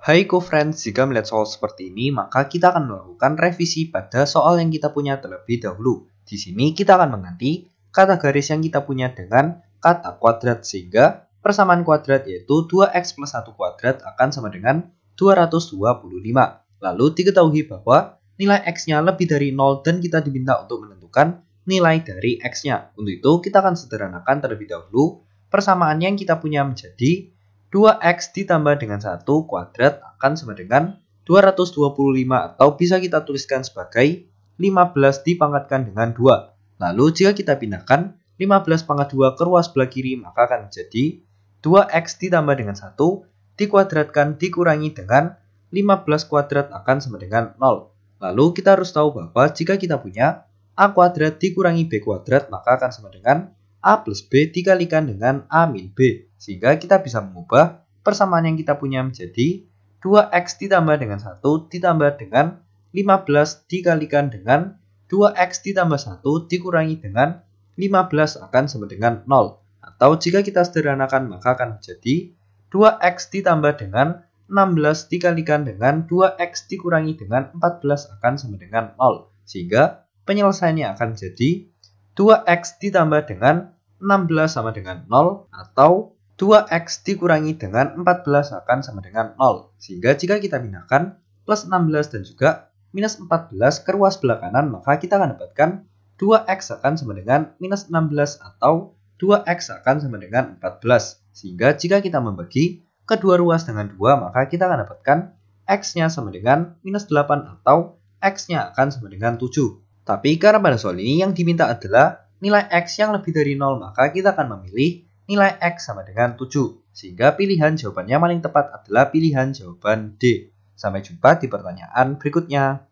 Hai co-friends, jika melihat soal seperti ini, maka kita akan melakukan revisi pada soal yang kita punya terlebih dahulu. Di sini kita akan mengganti kata garis yang kita punya dengan kata kuadrat, sehingga persamaan kuadrat yaitu 2x plus 1 kuadrat akan sama dengan 225. Lalu diketahui bahwa nilai x-nya lebih dari 0 dan kita diminta untuk menentukan nilai dari x-nya. Untuk itu, kita akan sederhanakan terlebih dahulu persamaan yang kita punya menjadi 2x ditambah dengan 1 kuadrat akan sama dengan 225 atau bisa kita tuliskan sebagai 15 dipangkatkan dengan 2. Lalu jika kita pindahkan 15 pangkat 2 ke ruas sebelah kiri maka akan menjadi 2x ditambah dengan 1 dikuadratkan dikurangi dengan 15 kuadrat akan sama dengan 0. Lalu kita harus tahu bahwa jika kita punya a kuadrat dikurangi b kuadrat maka akan sama dengan A plus B dikalikan dengan A min B. Sehingga kita bisa mengubah persamaan yang kita punya menjadi 2x ditambah dengan 1 ditambah dengan 15 dikalikan dengan 2x ditambah 1 dikurangi dengan 15 akan sama dengan 0. Atau jika kita sederhanakan maka akan menjadi 2x ditambah dengan 16 dikalikan dengan 2x dikurangi dengan 14 akan sama dengan 0. Sehingga penyelesaiannya akan menjadi 2x ditambah dengan 16 sama dengan 0 atau 2x dikurangi dengan 14 akan sama dengan 0. Sehingga jika kita pindahkan plus 16 dan juga minus 14 ke ruas sebelah kanan, maka kita akan dapatkan 2x akan sama dengan minus 16 atau 2x akan sama dengan 14. Sehingga jika kita membagi kedua ruas dengan 2, maka kita akan dapatkan x-nya sama dengan minus 8 atau x-nya akan sama dengan 7. Tapi karena pada soal ini yang diminta adalah nilai X yang lebih dari 0, maka kita akan memilih nilai X sama dengan 7. Sehingga pilihan jawabannya paling tepat adalah pilihan jawaban D. Sampai jumpa di pertanyaan berikutnya.